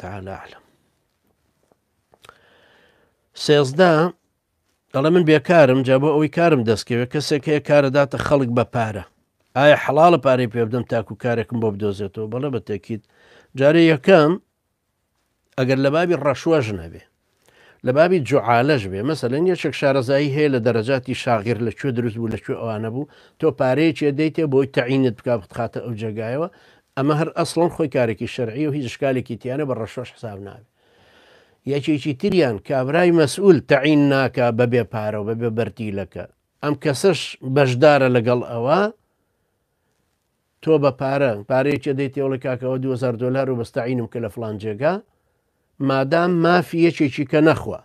تعاال عالم سێزدا دەڵە من بێکارم جا بۆ ئەوی کارم دەستکەوێت کەسێک هەیە کارەداتە خەڵک بە پارە ئایا حڵالە پارەی پێ بدەم تاکو کارێکم بۆ بدۆزێتەوە بەڵە بە تەکیت جارێ یەکەم ئەگەر لە بابی ڕەشوەژ نەبێ لە بابی جوعاالەش بێ مەسەلەن یەکێک شارەزایی هەیە لە دەرەجاتی شاغیر لە کوێ دروست بوو لە کوێ ئەوانە بوو تۆ پارەیەکێ دەیتێ بۆی تەعینت بک بخاتە ئەو جێگایەوە ئەمە هەر ئەسڵن خۆی کارێکی شەرعی و هیچ شکالێکی تیانە بە ڕەشۆش حساب نابێت یەکێکی تریان کابرای مەسئول تەعین ناکە بەبێ پارە و بەبێ بەرتیلەکە ئەم کەسش بەشدارە لەگەڵ ئەوە تۆ بە پارە پارەیەکە دەیتێوڵی کاکەوە 2000 دلار و بەستعینم کە لە فلان جێگا مادام مافی یەکێکی کە نەخوا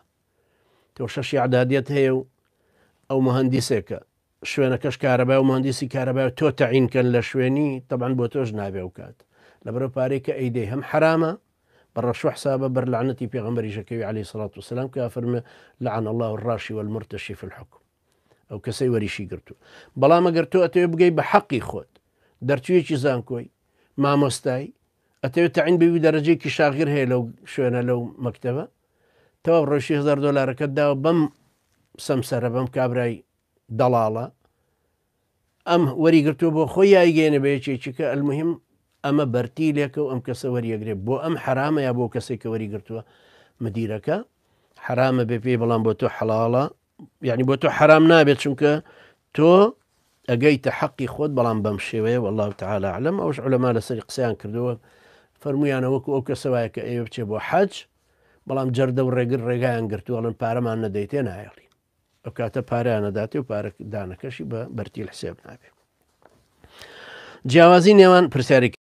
تۆ شەشی عدادێت هەیە و ئەو مهندیسێکە شوێنەکەش كاش و مهندیسی کارەبای تۆ تەعینکەن لە شوێنی طبعا بۆ تۆش نابێ و کات لەبرە پارەی کە ئەیدەی هەم حرامە بەڕەشوح سابە بەرلعنەتی پێغمبەریشەکەوی علی سڵات و سلام کە لەعن الله ڕاشی والمرتەشی في الحکم ئەو کەسەی وەریشی گرتو بەڵام ئەگەر تۆ ئەتەوێ بگەی بە حەقی خۆت دەرچویەکی اتو تعين ئەتەوێت تعین ببی دەرەجێکی شاغیر هەیە لەو شوێنە لەو مەکتەبە تەواو ڕۆشی هزار دلارەکەت داوە بەم سەمسەرە بەم کابرای دلالة أم وري قرتو بو خويا يجينا بيشي شكا المهم أما برتي لك وأم كسا وري يقرب بو أم حرام يا بو كسا وري قرتو مديرك حرام ببي بلان بو تو حلالة يعني بو تو حرام نابت شنك تو أجيت حقي خود بلان بمشي والله تعالى أعلم أوش علماء لسري قسيان كردو فرمي أنا وكو أوكا سوايك أيوب بو حج بلان جردو رجل رجاين قرتو ولن بارمان نديتين عيالي ئەو کاتە پارەیانەداتی و پارەدانەکەشی بە بەرتی لە سێب نابێ. جیاوازی نێوان پرسیارێک